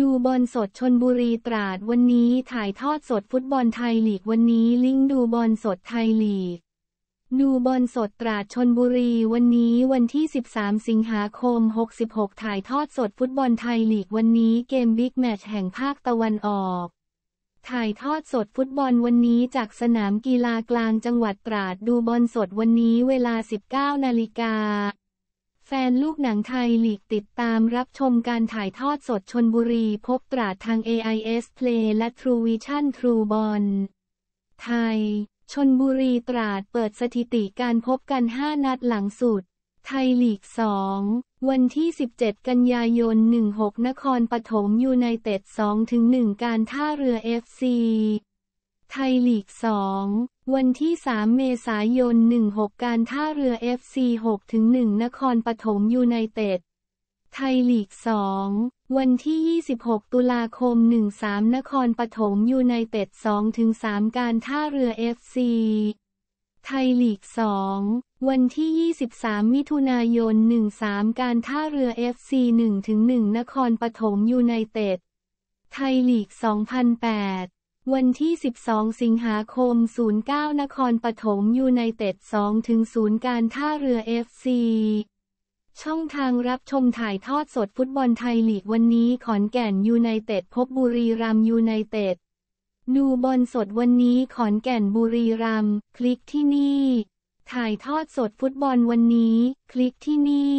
ดูบอลสดชนบุรีตราดวันนี้ถ่ายทอดสดฟุตบอลไทยลีกวันนี้ลิงก์ดูบอลสดไทยลีก ดูบอลสดตราดชนบุรีวันนี้วันที่ 13สิงหาคม66 ถ่ายทอดสดฟุตบอลไทยลีกวันนี้เกมบิ๊กแมตช์แห่งภาคตะวันออก ถ่ายทอดสดฟุตบอลวันนี้จากสนามกีฬากลางจังหวัดตราดดูบอลสดวันนี้เวลา 19นาฬิกาแฟนลูกหนังไทยหลีกติดตามรับชมการถ่ายทอดสดชนบุรีพบตราทาง AIS Play และ True Vision True b o l ไทย ชนบุรีตราดเปิดสถิติการพบกัน 5 นัดหลังสุด ไทยลีก 2 วันที่ 17 กันยายน 16 นครปฐม ยูไนเต็ด2-1 การท่าเรือ FC ไทยลีก2 วันที่ 3 เมษายน 16 การท่าเรือ FC 6-1 นครปฐมยูไนเต็ด ไทยลีก2 วันที่ 26 ตุลาคม 13 นครปฐมยูไนเต็ด2-3ถึงการท่าเรือ FC ไทยลีก2 วันที่ 23 มิถุนายน 13 การท่าเรือ FC 1-1ถึงนครปฐมยูไนเต็ด ไทยลีก 2008วันที่ 12 สิงหาคม 09 นครปฐมยูไนเต็ด2ถึงศูนย์การท่าเรือเอฟซีช่องทางรับชมถ่ายทอดสดฟุตบอลไทยลีกวันนี้ขอนแก่นยูไนเต็ดพบบุรีรัมยูไนเต็ดดูบอลสดวันนี้ขอนแก่นบุรีรัมคลิกที่นี่ ถ่ายทอดสดฟุตบอลวันนี้ คลิกที่นี่